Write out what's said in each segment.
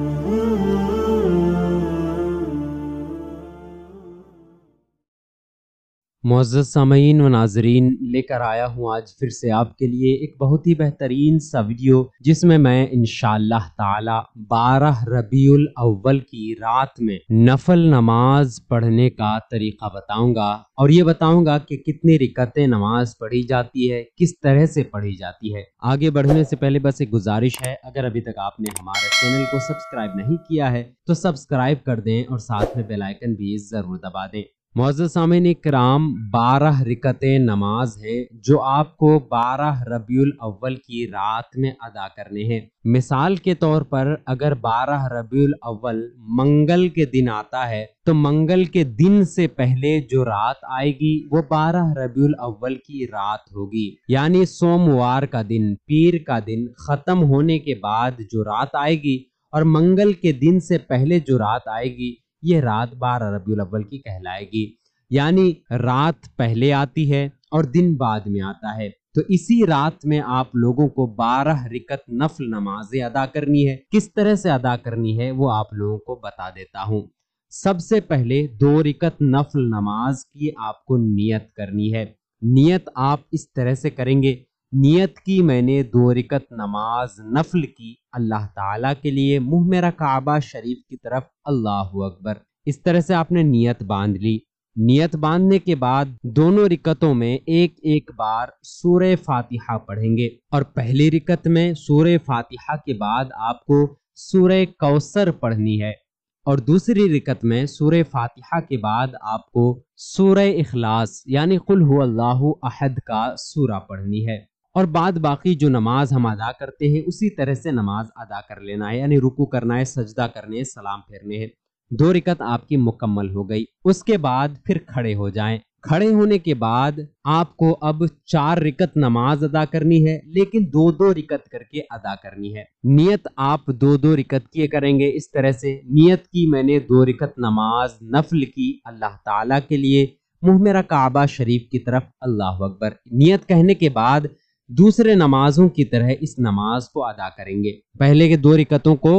Mm-hmm. Moz सामीन व नाजरीन लेकर आया हूँ आज फिर से आपके लिए एक बहुत ही बेहतरीन सा वीडियो जिसमें मैं इन ताला बारह रबी अव्वल की रात में नफल नमाज पढ़ने का तरीका बताऊंगा और ये बताऊंगा कि कितनी रिकतें नमाज पढ़ी जाती है किस तरह से पढ़ी जाती है आगे बढ़ने से पहले बस एक गुजारिश है अगर अभी तक आपने हमारे चैनल को सब्सक्राइब नहीं किया है तो सब्सक्राइब कर दें और साथ में बेलाइकन भी जरूर दबा दें सामिन कराम बारह रिकतें नमाज हैं जो आपको बारह रबील अव्वल की रात में अदा करने हैं मिसाल के तौर पर अगर बारह रबील अव्वल मंगल के दिन आता है तो मंगल के दिन से पहले जो रात आएगी वो बारह रबील अव्वल की रात होगी यानी सोमवार का दिन पीर का दिन ख़त्म होने के बाद जो रात आएगी और मंगल के दिन से पहले जो रात आएगी ये रात बार रबी अव्वल की कहलाएगी यानी रात पहले आती है और दिन बाद में आता है तो इसी रात में आप लोगों को बारह रिकत नफल नमाजें अदा करनी है किस तरह से अदा करनी है वो आप लोगों को बता देता हूँ सबसे पहले दो रिकत नफल नमाज की आपको नियत करनी है नियत आप इस तरह से करेंगे नियत की मैंने दो रिकत नमाज नफल की अल्लाह ताला के लिए मुंह मेरा काबा शरीफ की तरफ अल्लाह अकबर इस तरह से आपने नियत बांध ली नियत बांधने के बाद दोनों रिकतों में एक एक बार सूर फातिहा पढ़ेंगे और पहली रिकत में सूर फातिहा के बाद आपको सूर कौसर पढ़नी है और दूसरी रिकत में सूर फातिहा के बाद आपको सूर्य अखलास यानी कुल अल्लाह अहद का सूरा पढ़नी है और बाद बाकी जो नमाज हम अदा करते हैं उसी तरह से नमाज अदा कर लेना है यानी रुकू करना है सजदा करने है सलाम फेरने है दो रिकत आपकी मुकम्मल हो गई उसके बाद फिर खड़े हो जाए खड़े होने के बाद आपको अब चार रिकत नमाज अदा करनी है लेकिन दो दो रिकत करके अदा करनी है नियत आप दो दो रिकत किए करेंगे इस तरह से नियत की मैंने दो रिकत नमाज नफल की अल्लाह ताला के लिए मुहमेरा काबा शरीफ की तरफ अल्लाह अकबर नियत कहने के बाद दूसरे नमाजों की तरह इस नमाज को अदा करेंगे पहले के दो रिकतों को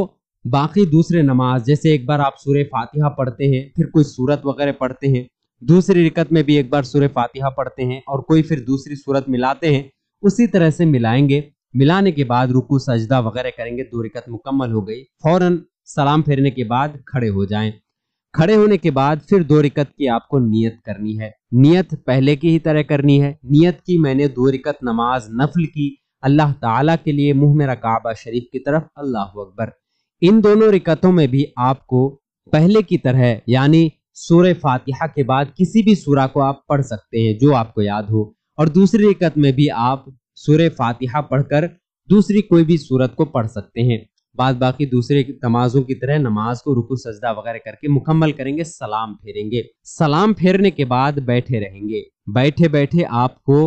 बाकी दूसरे नमाज जैसे एक बार आप सूर्य फातिहा पढ़ते हैं फिर कोई सूरत वगैरह पढ़ते हैं दूसरी रिकत में भी एक बार सूर्य फातिहा पढ़ते हैं और कोई फिर दूसरी सूरत मिलाते हैं उसी तरह से मिलाएंगे मिलाने के बाद रुकू सजदा वगैरह करेंगे दो रिकत मुकम्मल हो गई फौरन सलाम फेरने के बाद खड़े हो जाएं खड़े होने के बाद फिर दो रिकत की आपको नियत करनी है नियत पहले की ही तरह करनी है नियत की मैंने दो रिकत नमाज नफल की अल्लाह ताला के लिए मुंह मेरा काबा शरीफ की तरफ अल्लाह अकबर इन दोनों रिकतों में भी आपको पहले की तरह यानी सूर्य फातिहा के बाद किसी भी सूरा को आप पढ़ सकते हैं जो आपको याद हो और दूसरी रिकत में भी आप सूर्य फातिहा पढ़कर दूसरी कोई भी सूरत को पढ़ सकते हैं बाद बाकी दूसरे नमाजों की तरह नमाज को रुकू सजदा वगैरह करके मुकम्मल करेंगे सलाम फेरेंगे सलाम फेरने के बाद बैठे रहेंगे बैठे बैठे आपको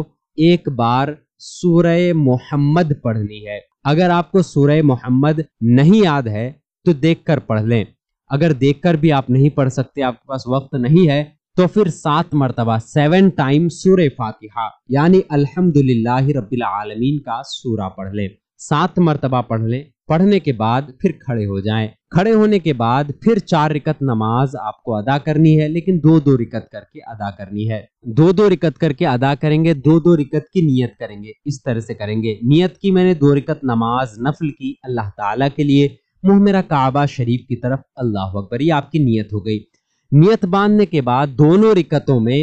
एक बार सूरह मोहम्मद पढ़नी है अगर आपको सूरह मोहम्मद नहीं याद है तो देखकर पढ़ लें अगर देखकर भी आप नहीं पढ़ सकते आपके पास वक्त नहीं है तो फिर सात मरतबा सेवन टाइम सूर्य फातिहा यानी अल्हम्दुलिल्लाह रब्बिल आलमीन का सूरा पढ़ लें सात मरतबा पढ़ लें पढ़ने के बाद फिर खड़े हो जाएं खड़े होने के बाद फिर चार रिकत नमाज आपको अदा करनी है लेकिन दो दो रिकत करके अदा करनी है दो दो रिकत करके अदा करेंगे दो दो रिकत की नियत करेंगे इस तरह से करेंगे नियत की मैंने दो रिकत नमाज नफल की अल्लाह ताला के लिए मुंह मेरा काबा शरीफ की तरफ अल्लाह अकबर ये आपकी नियत हो गई नियत बांधने के बाद दोनों रिकतों में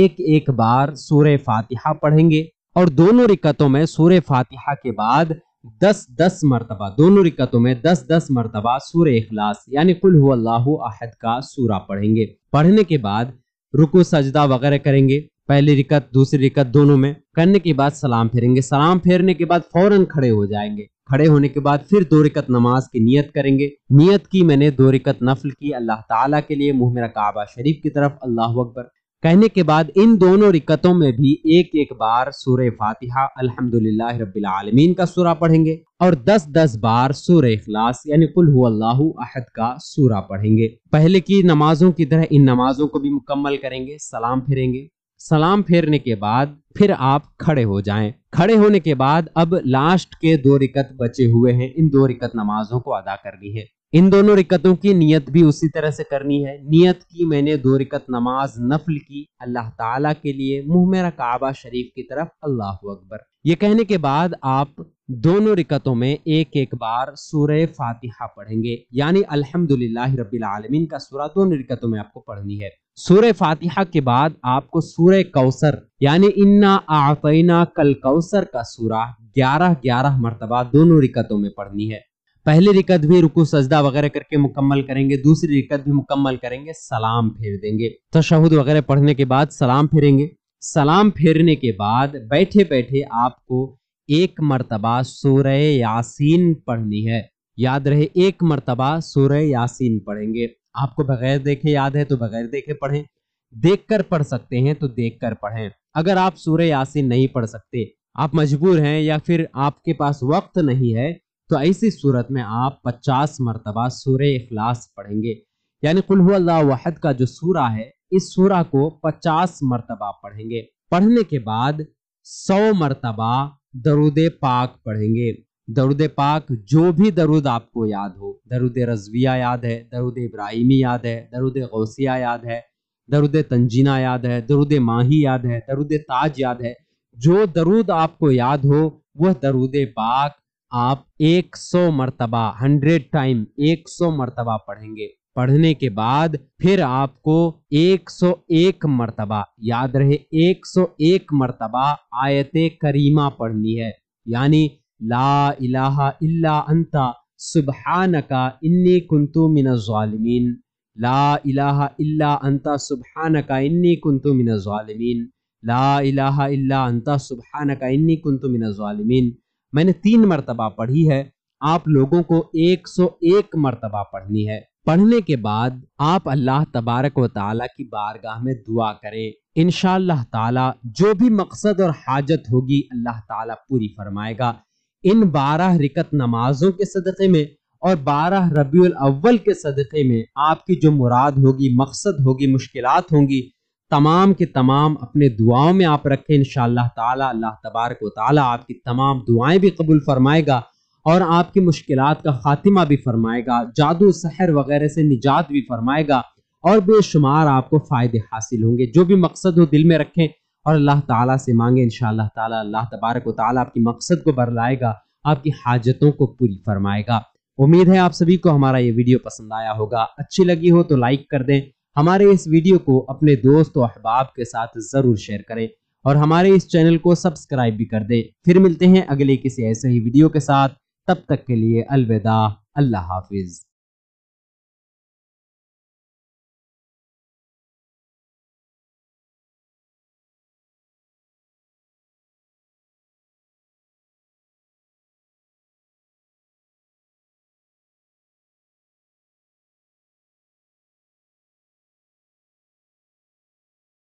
एक एक बार सूर्य फातिहा पढ़ेंगे और दोनों रिकतों में सूर्य फातिहा के बाद दस दस मरतबा दोनों रिकतों में दस दस मरतबा सूर अखलास यानी कुल अल्लाह अहद का सूरा पढ़ेंगे पढ़ने के बाद रुको सजदा वगैरह करेंगे पहली रिकत दूसरी रिकत दोनों में करने के बाद सलाम फेरेंगे सलाम फेरने के बाद फौरन खड़े हो जाएंगे खड़े होने के बाद फिर दो रिकत नमाज की नियत करेंगे नियत की मैंने दो रिकत नफल की अल्लाह ताला के लिए मुँह मेरा काबा शरीफ की तरफ अल्लाह अकबर कहने के बाद इन दोनों रिकतों में भी एक एक बार सूर्य फातिहा अल्हम्दुलिल्लाह रब्बिल आलमीन का सूरा पढ़ेंगे और 10-10 बार सूर्य इखलास यानी कुल अल्लाह अहद का सूरा पढ़ेंगे पहले की नमाजों की तरह इन नमाजों को भी मुकम्मल करेंगे सलाम फेरेंगे सलाम फेरने के बाद फिर आप खड़े हो जाएं खड़े होने के बाद अब लास्ट के दो रिकत बचे हुए हैं इन दो रिकत नमाजों को अदा करनी है इन दोनों रिकतों की नियत भी उसी तरह से करनी है नियत की मैंने दो रिकत नमाज नफल की अल्लाह ताला के लिए मुंह मेरा काबा शरीफ की तरफ अल्लाह अकबर ये कहने के बाद आप दोनों रिकतों में एक एक बार सूर्य फातिहा पढ़ेंगे यानी अल्हम्दुलिल्लाह रब्बिल आलमीन का सूरा दोनों रिकतों में आपको पढ़नी है सूर्य फातिहा के बाद आपको सूर्य कौसर यानी इन्ना आतना कल कौसर का सूरा ग्यारह ग्यारह मरतबा दोनों रिकतों में पढ़नी है पहली रिकत भी रुकू सजदा वगैरह करके मुकम्मल करेंगे दूसरी रिकत भी मुकम्मल करेंगे सलाम फेर देंगे तशहद वगैरह पढ़ने के बाद सलाम फेरेंगे सलाम फेरने के बाद बैठे बैठे आपको एक मरतबा सूर यासीन पढ़नी है याद रहे एक मरतबा सूर यासीन पढ़ेंगे आपको बगैर देखे याद है तो बगैर देखे पढ़ें देख कर पढ़ सकते हैं तो देख कर पढ़ें अगर आप सूर्य यासीन नहीं पढ़ सकते आप मजबूर हैं या फिर आपके पास वक्त नहीं है तो ऐसी सूरत में आप पचास मरतबा सूर अखलास पढ़ेंगे यानी कुल्ला वहद का जो सूरा है इस सूरा को पचास मरतबा पढ़ेंगे पढ़ने के बाद सौ मरतबा दरुद पाक पढ़ेंगे दरुद पाक जो भी दरुद आपको याद हो दरुद रजविया याद है दरुद इब्राहिमी याद है दरुद गौसिया याद है दरुद तंजीना याद है दरुद माही याद है दरुद ताज याद है जो दरुद आपको याद हो वह दरुद पाक आप 100 मरतबा 100 टाइम 100 मरतबा पढ़ेंगे पढ़ने के बाद फिर आपको 101 मरतबा याद रहे 101 मरतबा आयत करीमा पढ़नी है यानी ला इलाहा इल्ला अंता सुबहानका इन्नी कुंतु मिन ला इलाहा इल्ला अंता सुबहानका इन्नी कुंतु मिन ला इलाहा इल्ला अंता सुबहानका इन्नी कुंतु मिन मैंने तीन मरतबा पढ़ी है आप लोगों को 101 मरतबा पढ़नी है पढ़ने के बाद आप अल्लाह तबारक व ताला की बारगाह में दुआ करें इन ताला जो भी मकसद और हाजत होगी अल्लाह ताला पूरी फरमाएगा इन बारह रिकत नमाजों के सदक़े में और बारह रबी अव्वल के सदक़े में आपकी जो मुराद होगी मकसद होगी मुश्किलात होंगी तमाम के तमाम अपने दुआओं में आप रखें इन ताला अल्लाह तबारक ताला आपकी तमाम दुआएं भी कबूल फरमाएगा और आपकी मुश्किल का खात्मा भी फरमाएगा जादू सहर वगैरह से निजात भी फरमाएगा और बेशुमार आपको फ़ायदे हासिल होंगे जो भी मकसद हो दिल में रखें और अल्लाह ताला से मांगे इन ताला अल्लाह तबारक ताला आपकी मकसद को बरलाएगा आपकी हाजतों को पूरी फरमाएगा उम्मीद है आप सभी को हमारा ये वीडियो पसंद आया होगा अच्छी लगी हो तो लाइक कर दें हमारे इस वीडियो को अपने दोस्त और अहबाब के साथ ज़रूर शेयर करें और हमारे इस चैनल को सब्सक्राइब भी कर दें फिर मिलते हैं अगले किसी ऐसे ही वीडियो के साथ तब तक के लिए अलविदा अल्लाह हाफिज़